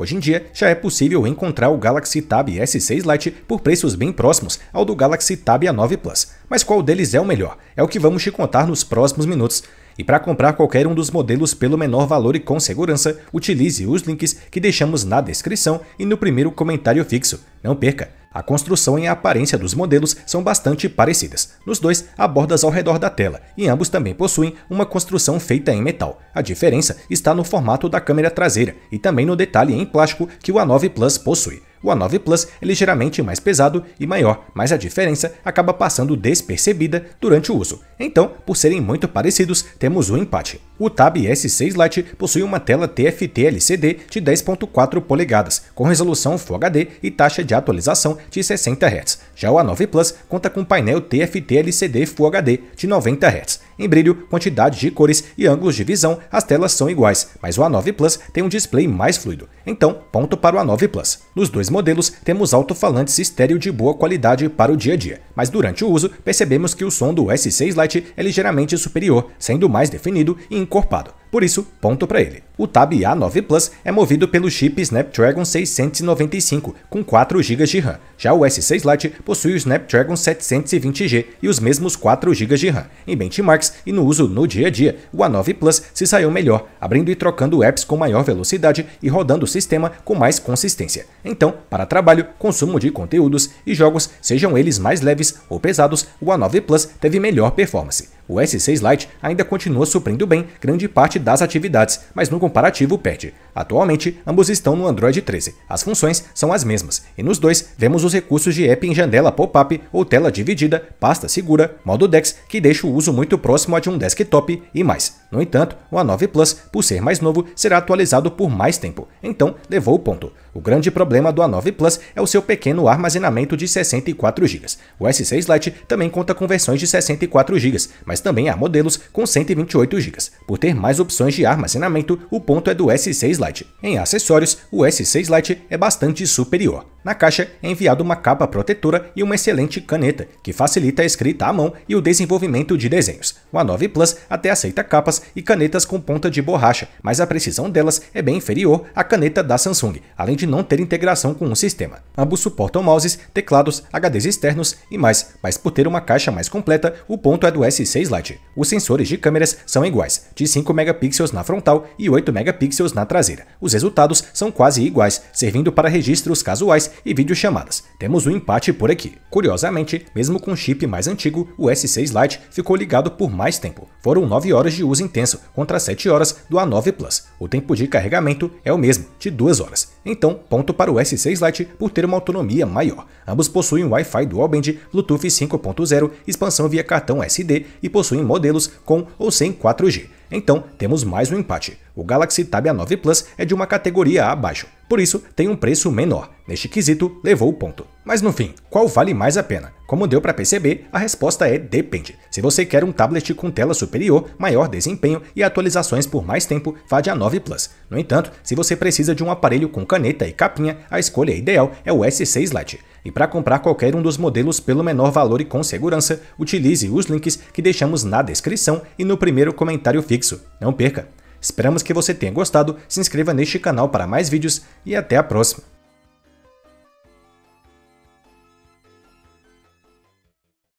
Hoje em dia, já é possível encontrar o Galaxy Tab S6 Lite por preços bem próximos ao do Galaxy Tab A9 Plus. Mas qual deles é o melhor? É o que vamos te contar nos próximos minutos. E para comprar qualquer um dos modelos pelo menor valor e com segurança, utilize os links que deixamos na descrição e no primeiro comentário fixo. Não perca! A construção e a aparência dos modelos são bastante parecidas. Nos dois, há bordas ao redor da tela, e ambos também possuem uma construção feita em metal. A diferença está no formato da câmera traseira e também no detalhe em plástico que o A9 Plus possui. O A9 Plus é ligeiramente mais pesado e maior, mas a diferença acaba passando despercebida durante o uso. Então, por serem muito parecidos, temos um empate. O Tab S6 Lite possui uma tela TFT LCD de 10.4 polegadas, com resolução Full HD e taxa de atualização de 60 Hz. Já o A9 Plus conta com painel TFT LCD Full HD de 90 Hz. Em brilho, quantidade de cores e ângulos de visão, as telas são iguais, mas o A9 Plus tem um display mais fluido. Então, ponto para o A9 Plus. Nos dois modelos, temos alto-falantes estéreo de boa qualidade para o dia a dia, mas durante o uso, percebemos que o som do S6 Lite é ligeiramente superior, sendo mais definido e encorpado. Por isso, ponto para ele. O Tab A9 Plus é movido pelo chip Snapdragon 695 com 4 GB de RAM. Já o S6 Lite possui o Snapdragon 720G e os mesmos 4 GB de RAM. Em benchmarks e no uso no dia a dia, o A9 Plus se saiu melhor, abrindo e trocando apps com maior velocidade e rodando o sistema com mais consistência. Então, para trabalho, consumo de conteúdos e jogos, sejam eles mais leves ou pesados, o A9 Plus teve melhor performance. O S6 Lite ainda continua suprindo bem grande parte das atividades, mas no comparativo perde. Atualmente, ambos estão no Android 13. As funções são as mesmas, e nos dois vemos os recursos de app em janela pop-up ou tela dividida, pasta segura, modo DeX, que deixa o uso muito próximo a de um desktop e mais. No entanto, o A9 Plus, por ser mais novo, será atualizado por mais tempo, então levou o ponto. O grande problema do A9 Plus é o seu pequeno armazenamento de 64 GB. O S6 Lite também conta com versões de 64 GB, mas também há modelos com 128 GB. Por ter mais opções de armazenamento, o ponto é do S6 Lite Lite. Em acessórios, o S6 Lite é bastante superior. Na caixa é enviado uma capa protetora e uma excelente caneta, que facilita a escrita à mão e o desenvolvimento de desenhos. O A9 Plus até aceita capas e canetas com ponta de borracha, mas a precisão delas é bem inferior à caneta da Samsung, além de não ter integração com o sistema. Ambos suportam mouses, teclados, HDs externos e mais, mas por ter uma caixa mais completa, o ponto é do S6 Lite. Os sensores de câmeras são iguais, de 5 megapixels na frontal e 8 megapixels na traseira. Os resultados são quase iguais, servindo para registros casuais e videochamadas. Temos um empate por aqui. Curiosamente, mesmo com o chip mais antigo, o S6 Lite ficou ligado por mais tempo. Foram 9 horas de uso intenso contra 7 horas do A9 Plus. O tempo de carregamento é o mesmo, de 2 horas. Então, ponto para o S6 Lite por ter uma autonomia maior. Ambos possuem Wi-Fi Dual Band, Bluetooth 5.0, expansão via cartão SD e possuem modelos com ou sem 4G. Então, temos mais um empate. O Galaxy Tab A9 Plus é de uma categoria abaixo, por isso tem um preço menor. Neste quesito, levou o ponto. Mas no fim, qual vale mais a pena? Como deu para perceber, a resposta é depende. Se você quer um tablet com tela superior, maior desempenho e atualizações por mais tempo, vá de A9 Plus. No entanto, se você precisa de um aparelho com caneta e capinha, a escolha ideal é o S6 Lite. E para comprar qualquer um dos modelos pelo menor valor e com segurança, utilize os links que deixamos na descrição e no primeiro comentário fixo. Não perca! Esperamos que você tenha gostado, se inscreva neste canal para mais vídeos e até a próxima!